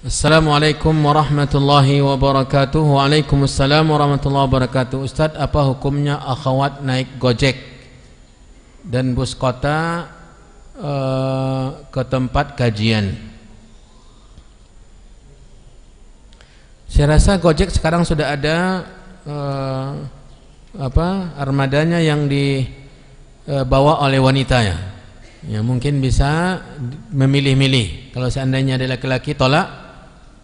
Assalamualaikum warahmatullahi wabarakatuh Waalaikumsalam warahmatullahi wabarakatuh Ustadz apa hukumnya akhawat naik gojek dan bus kota uh, ke tempat kajian saya rasa gojek sekarang sudah ada uh, apa armadanya yang dibawa eh, oleh wanita ya ya mungkin bisa memilih-milih kalau seandainya ada laki-laki tolak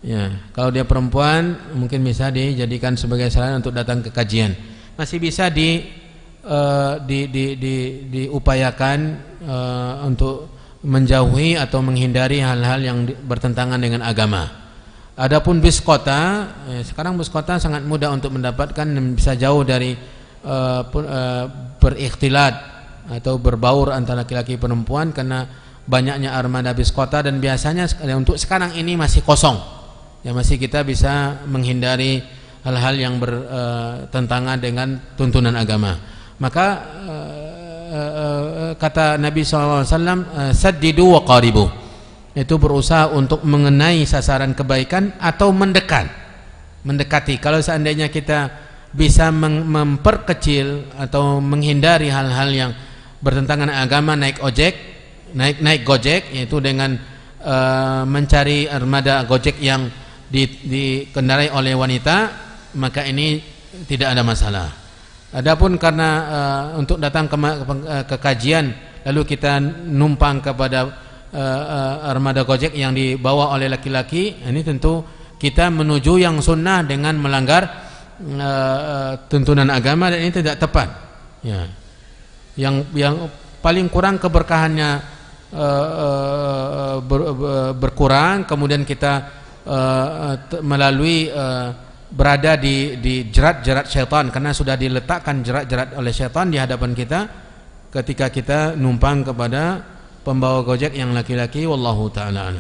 Ya, kalau dia perempuan mungkin bisa dijadikan sebagai sarana untuk datang ke kajian. Masih bisa di uh, di, di, di, diupayakan uh, untuk menjauhi atau menghindari hal-hal yang bertentangan dengan agama. Adapun bis kota, eh, sekarang bis kota sangat mudah untuk mendapatkan dan bisa jauh dari uh, uh, beriktilat atau berbaur antara laki-laki perempuan karena banyaknya armada bis kota dan biasanya untuk sekarang ini masih kosong ya masih kita bisa menghindari hal-hal yang bertentangan eh, dengan tuntunan agama maka eh, eh, kata Nabi SAW saddidu wa qaribu itu berusaha untuk mengenai sasaran kebaikan atau mendekat mendekati kalau seandainya kita bisa memperkecil atau menghindari hal-hal yang bertentangan agama naik ojek naik naik gojek yaitu dengan uh, mencari armada gojek yang dikendarai oleh wanita maka ini tidak ada masalah. Adapun karena uh, untuk datang ke, eh, ke kajian lalu kita numpang kepada uh, uh, armada gojek yang dibawa oleh laki-laki ini tentu kita menuju yang sunnah dengan melanggar uh, tuntunan agama dan ini tidak tepat. Ya. Yang yang paling kurang keberkahannya uh, uh, ber, ber, berkurang kemudian kita uh, melalui uh, berada di di jerat-jerat setan karena sudah diletakkan jerat-jerat oleh setan di hadapan kita ketika kita numpang kepada pembawa gojek yang laki-laki wallahu taala